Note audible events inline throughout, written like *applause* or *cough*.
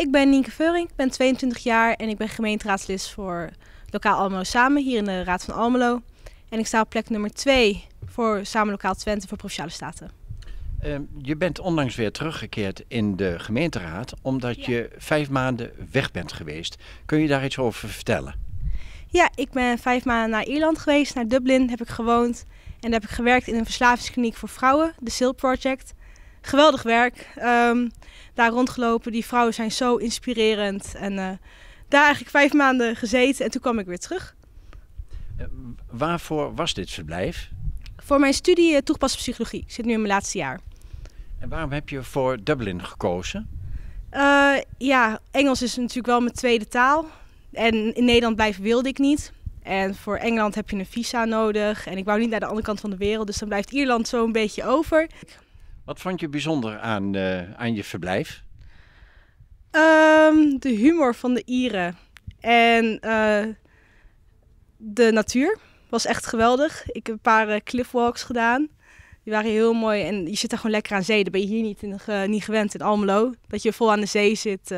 Ik ben Nienke Veuring, ik ben 22 jaar en ik ben gemeenteraadslid voor Lokaal Almelo Samen hier in de Raad van Almelo. En ik sta op plek nummer 2 voor Samen Lokaal Twente voor Provinciale Staten. Ehm, je bent onlangs weer teruggekeerd in de gemeenteraad omdat je vijf maanden weg bent geweest. Kun je daar iets over vertellen? Ja, ik ben vijf maanden naar Ierland geweest, naar Dublin heb ik gewoond. En daar heb ik gewerkt in een verslavingskliniek voor vrouwen, de SIL Project geweldig werk. Ehm, daar rondgelopen. Die vrouwen zijn zo inspirerend. En eh, daar eigenlijk vijf maanden gezeten en toen kwam ik weer terug. Eh, waarvoor was dit verblijf? Voor mijn studie eh, toegepaste psychologie. Ik zit nu in mijn laatste jaar. En waarom heb je voor Dublin gekozen? ja, Engels is natuurlijk wel mijn tweede taal. En in Nederland blijven wilde ik niet. En voor Engeland heb je een visa nodig. En ik wou niet naar de andere kant van de wereld. Dus dan blijft Ierland zo een beetje over. Wat vond je bijzonder aan, eh, aan je verblijf? Ehm, de humor van de Ieren en eh, de natuur was echt geweldig. Ik heb een paar uh, cliffwalks gedaan. Die waren heel mooi en je zit daar gewoon lekker aan zee. Dat ben je hier niet, in, niet gewend in Almelo. Dat je vol aan de zee zit.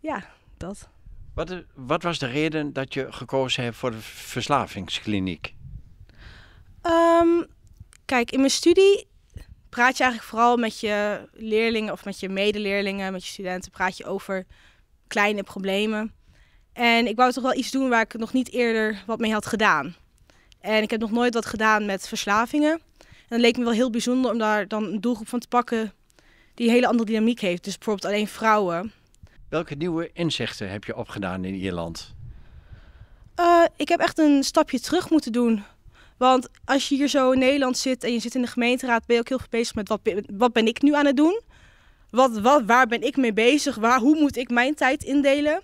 ja, dat. Wat, wat, was de reden dat je gekozen hebt voor de verslavingskliniek? Ehm, kijk, in mijn studie praat je eigenlijk vooral met je leerlingen of met je medeleerlingen, met je studenten, praat je over kleine problemen. En ik wou toch wel iets doen waar ik nog niet eerder wat mee had gedaan. En ik heb nog nooit wat gedaan met verslavingen. En dat leek me wel heel bijzonder om daar dan een doelgroep van te pakken die een hele andere dynamiek heeft. Dus bijvoorbeeld alleen vrouwen. Welke nieuwe inzichten heb je opgedaan in Ierland? Uh, ik heb echt een stapje terug moeten doen want als je hier zo in Nederland zit en je zit in de gemeenteraad, ben je ook heel goed bezig met wat, wat ben ik nu aan het doen? Wat, wat, waar ben ik mee bezig? Waar, hoe moet ik mijn tijd indelen?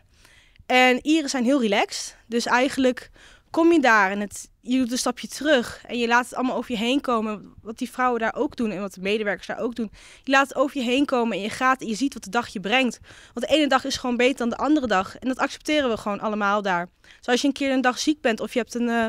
En Ieren zijn heel relaxed. Dus eigenlijk kom je daar en het, je doet een stapje terug. En je laat het allemaal over je heen komen. Wat die vrouwen daar ook doen en wat de medewerkers daar ook doen. Je laat het over je heen komen en je gaat en je ziet wat de dag je brengt. Want de ene dag is gewoon beter dan de andere dag. En dat accepteren we gewoon allemaal daar. Zoals dus als je een keer een dag ziek bent of je hebt een... Eh,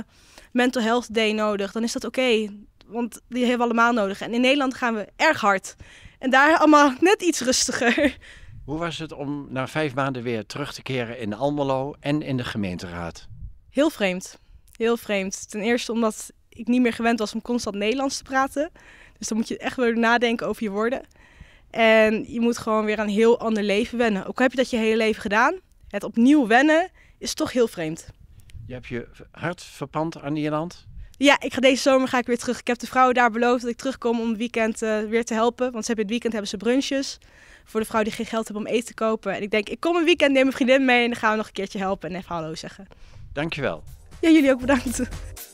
mental health day nodig, dan is dat oké. want die hebben we allemaal nodig. En in Nederland gaan we erg hard. En daar allemaal *laughs* net iets rustiger. Hoe was het om na vijf maanden weer terug te keren in Almelo en in de gemeenteraad? Heel vreemd. Heel vreemd. Ten eerste omdat ik niet meer gewend was om constant Nederlands te praten. Dus dan moet je echt weer nadenken over je woorden. En je moet gewoon weer aan een heel ander leven wennen. Ook heb je dat je hele leven gedaan, het opnieuw wennen is toch heel vreemd. Je hebt je hart verpand aan Ierland? Ja, ik ga deze zomer ga ik weer terug. Ik heb de vrouwen daar beloofd dat ik terugkom om het weekend eh, weer te helpen. Want ze hebben het weekend hebben ze brunches. Voor de vrouwen die geen geld hebben om eten te kopen. En ik denk, ik kom een weekend, neem mijn vriendin mee en dan gaan we nog een keertje helpen en even hallo zeggen. Dankjewel. Ja, jullie ook bedankt.